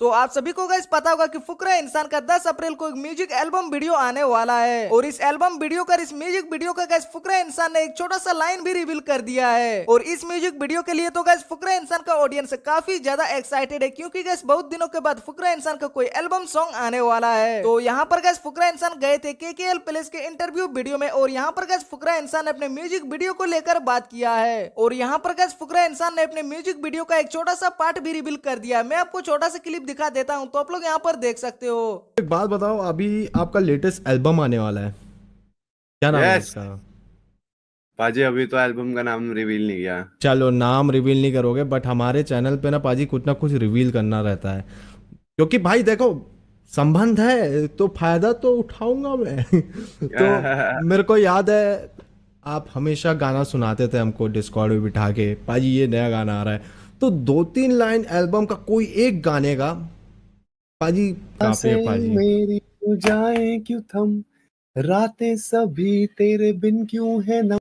तो आप सभी को गैस पता होगा कि फुकरा इंसान का 10 अप्रैल को एक म्यूजिक एल्बम वीडियो आने वाला है और इस एल्बम वीडियो का इस म्यूजिक वीडियो का गैस फुकरा इंसान ने एक छोटा सा लाइन भी रिवील कर दिया है और इस म्यूजिक वीडियो के लिए तो गैस फुकरा इंसान का ऑडियंस काफी ज्यादा एक्साइटेड है क्यूँकी गैस बहुत दिनों के बाद फुकरा इंसान का कोई एल्बम सॉन्ग आने वाला है तो यहाँ पर गैस फुकरा इंसान गए थे के के एल प्लेस के इंटरव्यू वीडियो में और यहाँ पर गैस फुकरा इंसान ने अपने म्यूजिक वीडियो को लेकर बात किया है और यहाँ पर गैस फुकरा इंसान ने अपने म्यूजिक वीडियो का एक छोटा सा पार्ट भी रिविल कर दिया मैं आपको छोटा सा क्लिप दिखा देता हूँ तो आप लोग यहाँ पर देख सकते हो एक बात बताओ अभी आपका लेटेस्ट एल्बम आने वाला है क्या नाम yes. है इसका पाजी अभी तो एल्बम का नाम रिवील नहीं किया चलो नाम रिवील नहीं करोगे बट हमारे चैनल पे ना पाजी कुछ ना कुछ रिवील करना रहता है क्योंकि भाई देखो संबंध है तो फायदा तो उठाऊंगा मैं तो मेरे को याद है आप हमेशा गाना सुनाते थे हमको डिस्कॉर्ड में बिठा के पाजी ये नया गाना आ रहा है तो दो तीन लाइन एल्बम का कोई एक गाने का पाजी पाजी मेरी जाए क्यों थम रातें सभी तेरे बिन क्यों है न